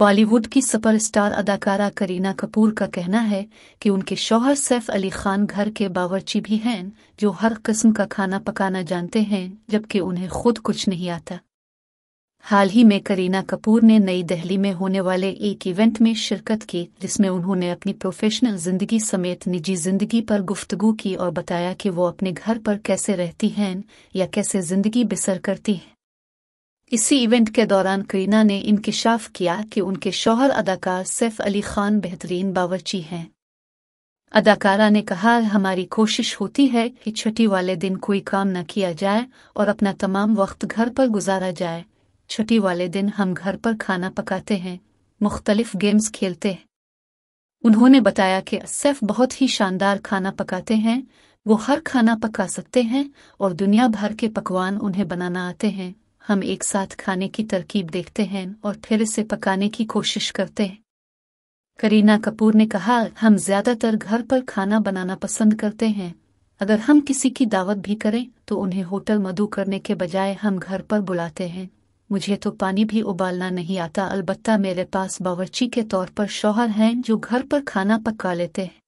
बॉलीवुड की सुपरस्टार अदाकारा करीना कपूर का कहना है कि उनके शौहर सैफ अली खान घर के बावर्ची भी हैं जो हर किस्म का खाना पकाना जानते हैं जबकि उन्हें खुद कुछ नहीं आता हाल ही में करीना कपूर ने नई दिल्ली में होने वाले एक इवेंट में शिरकत की जिसमें उन्होंने अपनी प्रोफेशनल जिंदगी समेत निजी जिंदगी पर गुफ्तगू की और बताया कि वो अपने घर पर कैसे रहती हैं या कैसे जिंदगी बिसर करती हैं इसी इवेंट के दौरान करीना ने इंकशाफ किया कि उनके शौहर अदाकार सैफ अली खान बेहतरीन बावची हैं अदाकारा ने कहा हमारी कोशिश होती है कि छठी वाले दिन कोई काम न किया जाए और अपना तमाम वक्त घर पर गुजारा जाए छठी वाले दिन हम घर पर खाना पकाते हैं मुख्तलिफ गेम्स खेलते हैं उन्होंने बताया कि सैफ बहुत ही शानदार खाना पकाते हैं वो हर खाना पका सकते हैं और दुनिया भर के पकवान उन्हें बनाना आते हैं हम एक साथ खाने की तरकीब देखते हैं और फिर इसे पकाने की कोशिश करते हैं करीना कपूर ने कहा हम ज्यादातर घर पर खाना बनाना पसंद करते हैं अगर हम किसी की दावत भी करें तो उन्हें होटल मधु करने के बजाय हम घर पर बुलाते हैं मुझे तो पानी भी उबालना नहीं आता अलबत्ता मेरे पास बावर्ची के तौर पर शौहर हैं जो घर पर खाना पका लेते हैं